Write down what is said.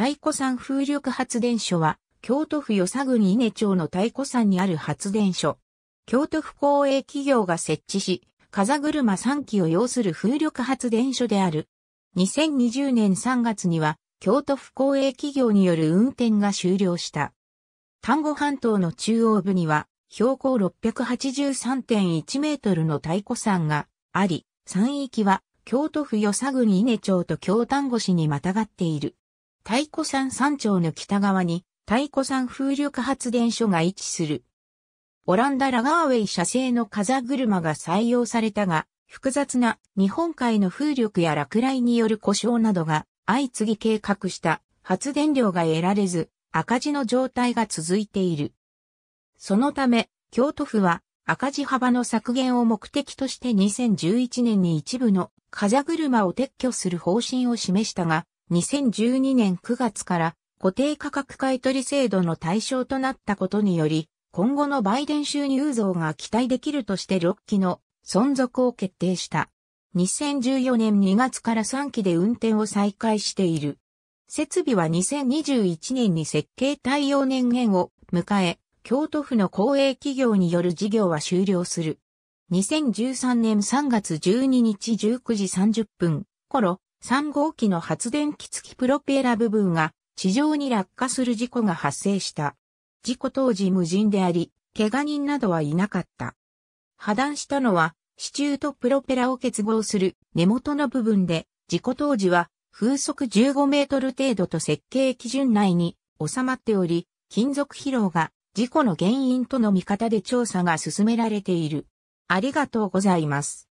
太古山風力発電所は、京都府与佐郡稲町の太古山にある発電所。京都府公営企業が設置し、風車3基を要する風力発電所である。2020年3月には、京都府公営企業による運転が終了した。丹後半島の中央部には、標高683.1メートルの太古山があり、山域は京都府与佐郡稲町と京丹後市にまたがっている。太古山山頂の北側に太古山風力発電所が位置する。オランダラガーウェイ社製の風車が採用されたが、複雑な日本海の風力や落雷による故障などが相次ぎ計画した発電量が得られず赤字の状態が続いている。そのため京都府は赤字幅の削減を目的として2011年に一部の風車を撤去する方針を示したが、2012年9月から固定価格買取制度の対象となったことにより、今後のバイデン収入増が期待できるとして6機の存続を決定した。2014年2月から3機で運転を再開している。設備は2021年に設計対応年限を迎え、京都府の公営企業による事業は終了する。2013年3月12日19時30分頃、3号機の発電機付きプロペラ部分が地上に落下する事故が発生した。事故当時無人であり、怪我人などはいなかった。破断したのは、支柱とプロペラを結合する根元の部分で、事故当時は風速15メートル程度と設計基準内に収まっており、金属疲労が事故の原因との見方で調査が進められている。ありがとうございます。